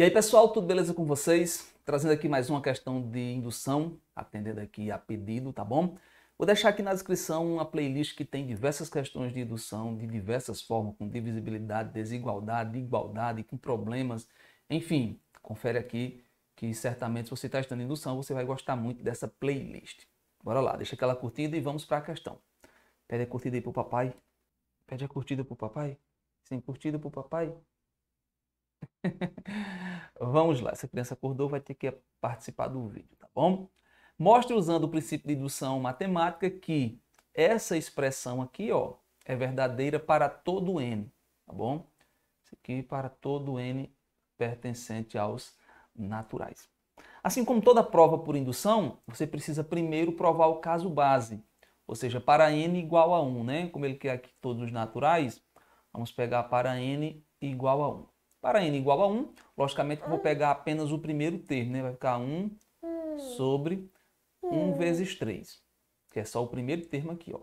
E aí, pessoal, tudo beleza com vocês? Trazendo aqui mais uma questão de indução, atendendo aqui a pedido, tá bom? Vou deixar aqui na descrição uma playlist que tem diversas questões de indução de diversas formas, com divisibilidade, desigualdade, igualdade, com problemas, enfim, confere aqui que certamente se você está estudando indução, você vai gostar muito dessa playlist. Bora lá, deixa aquela curtida e vamos para a questão. Pede a curtida aí o papai. Pede a curtida para o papai. Sem curtida para o papai. Vamos lá, essa criança acordou, vai ter que participar do vídeo, tá bom? Mostre usando o princípio de indução matemática que essa expressão aqui, ó, é verdadeira para todo n, tá bom? Isso aqui para todo n pertencente aos naturais. Assim como toda prova por indução, você precisa primeiro provar o caso base, ou seja, para n igual a 1, né? Como ele quer aqui todos os naturais, vamos pegar para n igual a 1. Para n igual a 1, logicamente que eu vou ah. pegar apenas o primeiro termo, né? vai ficar 1 hum. sobre 1 hum. vezes 3, que é só o primeiro termo aqui, ó.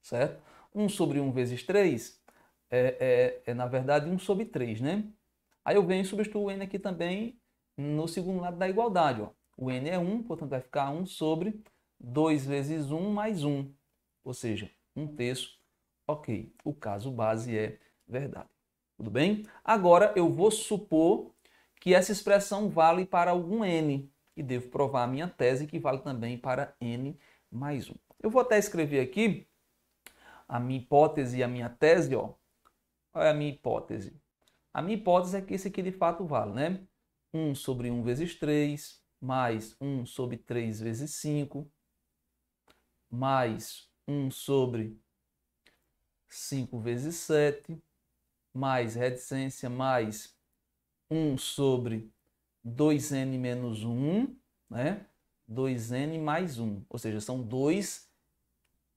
certo? 1 sobre 1 vezes 3 é, é, é na verdade, 1 sobre 3, né? Aí eu venho e substituo o n aqui também no segundo lado da igualdade. Ó. O n é 1, portanto vai ficar 1 sobre 2 vezes 1 mais 1, ou seja, 1 terço. Ok, o caso base é verdade. Tudo bem? Agora eu vou supor que essa expressão vale para algum n e devo provar a minha tese que vale também para n mais 1. Eu vou até escrever aqui a minha hipótese e a minha tese, ó. Qual é a minha hipótese? A minha hipótese é que esse aqui de fato vale, né? 1 sobre 1 vezes 3, mais 1 sobre 3 vezes 5, mais 1 sobre 5 vezes 7, mais reticência mais 1 sobre 2n menos 1, né? 2n mais 1, ou seja, são dois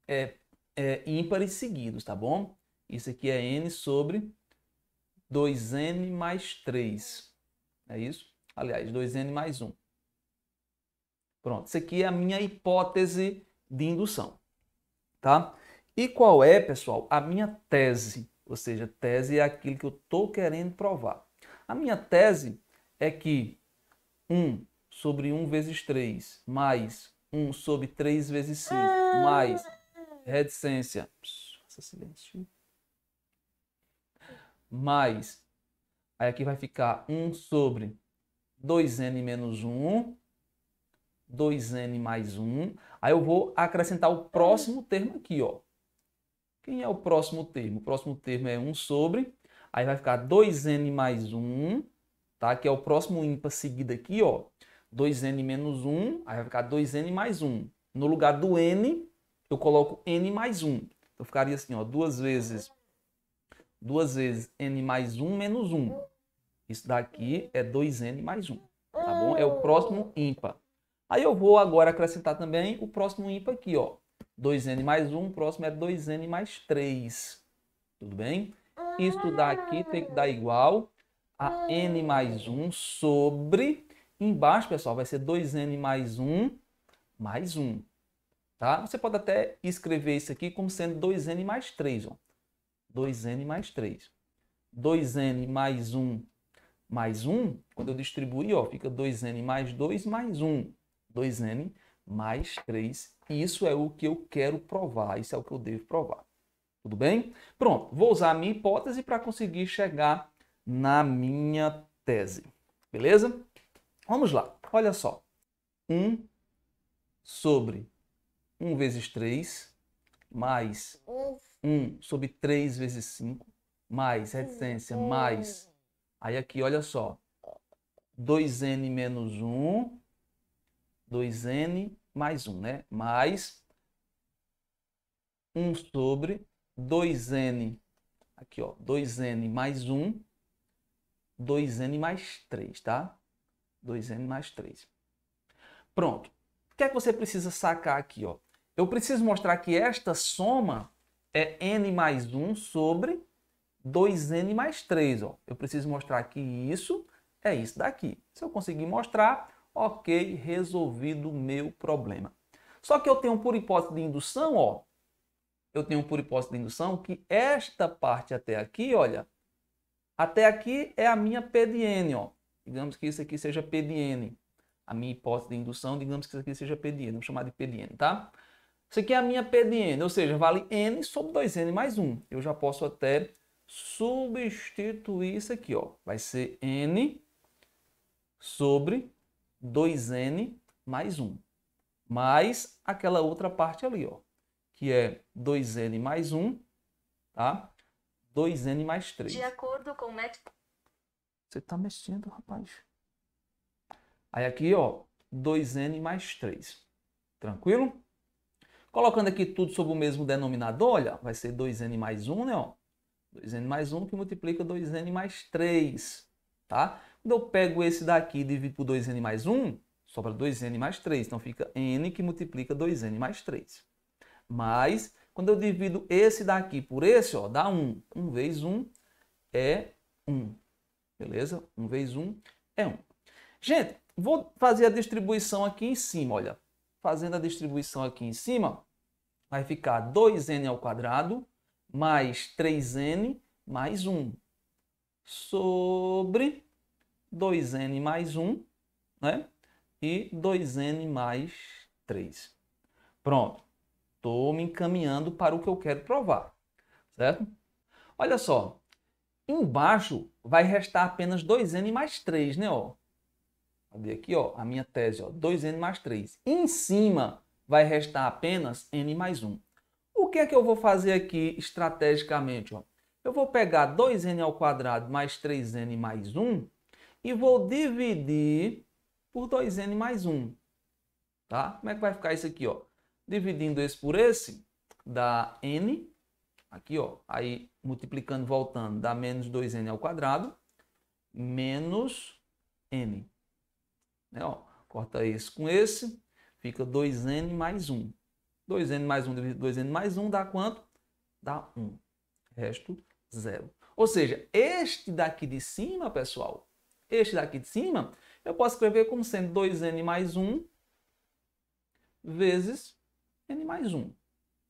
é, é, ímpares seguidos, tá bom? Isso aqui é n sobre 2n mais 3, é isso? Aliás, 2n mais 1. Pronto, isso aqui é a minha hipótese de indução, tá? E qual é, pessoal, a minha tese? Ou seja, tese é aquilo que eu estou querendo provar. A minha tese é que 1 sobre 1 vezes 3 mais 1 sobre 3 vezes 5 mais reticência. faça silêncio. Mais. Aí aqui vai ficar 1 sobre 2n menos 1. 2n mais 1. Aí eu vou acrescentar o próximo termo aqui, ó. Quem é o próximo termo? O próximo termo é 1 sobre, aí vai ficar 2n mais 1, tá? Que é o próximo ímpar seguido aqui, ó. 2n menos 1, aí vai ficar 2n mais 1. No lugar do n, eu coloco n mais 1. Então ficaria assim, ó, duas vezes, duas vezes n mais 1 menos 1. Isso daqui é 2n mais 1, tá bom? É o próximo ímpar. Aí eu vou agora acrescentar também o próximo ímpar aqui, ó. 2n mais 1, próximo é 2n mais 3. Tudo bem? Isso daqui tem que dar igual a n mais 1 sobre... Embaixo, pessoal, vai ser 2n mais 1 mais 1. Tá? Você pode até escrever isso aqui como sendo 2n mais 3. Ó. 2n mais 3. 2n mais 1 mais 1, quando eu distribuir, ó, fica 2n mais 2 mais 1. 2n mais mais 3. E isso é o que eu quero provar, isso é o que eu devo provar. Tudo bem? Pronto, vou usar a minha hipótese para conseguir chegar na minha tese. Beleza? Vamos lá, olha só. 1 sobre 1 vezes 3 mais 1 sobre 3 vezes 5 mais reticência mais... Aí aqui, olha só. 2n menos 1 2n mais 1, né? Mais 1 sobre 2n, aqui ó, 2n mais 1, 2n mais 3, tá? 2n mais 3. Pronto. O que é que você precisa sacar aqui, ó? Eu preciso mostrar que esta soma é n mais 1 sobre 2n mais 3, ó. Eu preciso mostrar que isso é isso daqui. Se eu conseguir mostrar, Ok, resolvido o meu problema. Só que eu tenho por hipótese de indução, ó, eu tenho por hipótese de indução que esta parte até aqui, olha, até aqui é a minha PDN, ó. Digamos que isso aqui seja PDN. A minha hipótese de indução, digamos que isso aqui seja PDN, vamos chamar de PDN, tá? Isso aqui é a minha PDN, ou seja, vale n sobre 2n mais 1. Eu já posso até substituir isso aqui, ó. Vai ser n sobre 2n mais 1, mais aquela outra parte ali, ó, que é 2n mais 1, tá? 2n mais 3. De acordo com o método... Você tá mexendo, rapaz. Aí aqui, ó, 2n mais 3. Tranquilo? Colocando aqui tudo sob o mesmo denominador, olha, vai ser 2n mais 1, né? Ó? 2n mais 1 que multiplica 2n mais 3, tá? Quando eu pego esse daqui e divido por 2n mais 1, sobra 2n mais 3. Então fica n que multiplica 2n mais 3. Mas, quando eu divido esse daqui por esse, ó, dá 1. 1 vezes 1 é 1. Beleza? 1 vezes 1 é 1. Gente, vou fazer a distribuição aqui em cima, olha. Fazendo a distribuição aqui em cima, vai ficar 2n ao quadrado mais 3n mais 1 sobre 2n mais 1, né? E 2n mais 3. Pronto. Estou me encaminhando para o que eu quero provar, certo? Olha só. Embaixo vai restar apenas 2n mais 3, né? Ó. Cadê aqui, ó? A minha tese, ó. 2n mais 3. Em cima vai restar apenas n mais 1. O que é que eu vou fazer aqui estrategicamente? Ó? Eu vou pegar 2n ao quadrado mais 3n mais 1 e vou dividir por 2n mais 1. Tá? Como é que vai ficar isso aqui? Ó? Dividindo esse por esse, dá n. Aqui, ó, aí multiplicando, voltando, dá menos 2n ao quadrado, menos n. Né, ó, corta esse com esse, fica 2n mais 1. 2n mais 1 dividido 2n mais 1 dá quanto? Dá 1. Resto, zero. Ou seja, este daqui de cima, pessoal, este daqui de cima, eu posso escrever como sendo 2n mais 1 vezes n mais 1.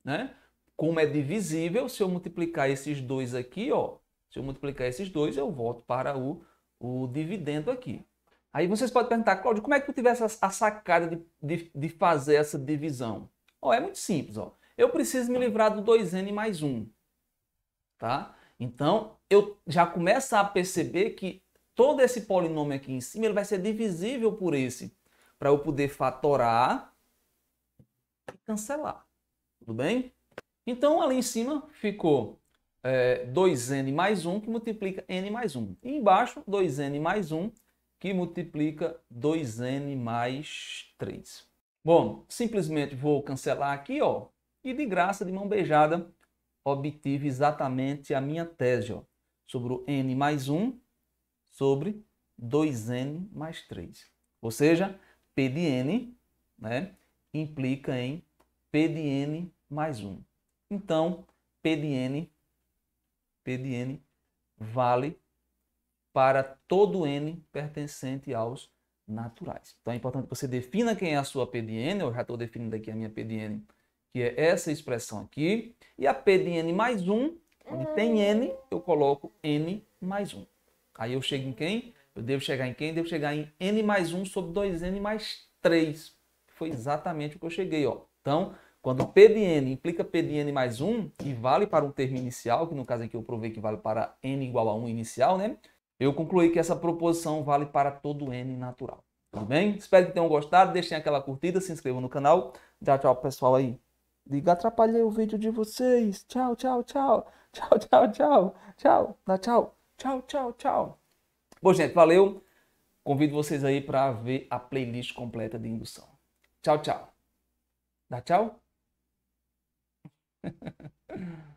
Né? Como é divisível, se eu multiplicar esses dois aqui, ó, se eu multiplicar esses dois, eu volto para o, o dividendo aqui. Aí vocês podem perguntar, Cláudio, como é que tu tivesse a sacada de, de, de fazer essa divisão? Ó, é muito simples. Ó. Eu preciso me livrar do 2n mais 1. Tá? Então, eu já começo a perceber que todo esse polinômio aqui em cima ele vai ser divisível por esse, para eu poder fatorar e cancelar. Tudo bem? Então, ali em cima ficou é, 2n mais 1, que multiplica n mais 1. E embaixo, 2n mais 1, que multiplica 2n mais 3. Bom, simplesmente vou cancelar aqui, ó, e de graça, de mão beijada, obtive exatamente a minha tese ó, sobre o n mais 1 sobre 2n mais 3. Ou seja, P de n né, implica em P de n mais 1. Então, P de n, P de n vale para todo n pertencente aos naturais. Então é importante que você defina quem é a sua P de n, eu já estou definindo aqui a minha P de n, que é essa expressão aqui, e a P de n mais 1, onde tem n, eu coloco n mais 1. Aí eu chego em quem? Eu devo chegar em quem? Eu devo chegar em n mais 1 sobre 2n mais 3. Foi exatamente o que eu cheguei. Ó. Então, quando p de n implica p de n mais 1 e vale para um termo inicial, que no caso aqui eu provei que vale para n igual a 1 inicial, né? Eu concluí que essa proposição vale para todo n natural. Tudo bem? Espero que tenham gostado. Deixem aquela curtida, se inscrevam no canal. Tchau, tchau, pessoal aí. Liga, atrapalhei o vídeo de vocês. Tchau, tchau, tchau. Tchau, tchau, tchau. Tchau. Dá tchau. Tchau, tchau, tchau. Bom, gente, valeu. Convido vocês aí para ver a playlist completa de indução. Tchau, tchau. Dá tchau?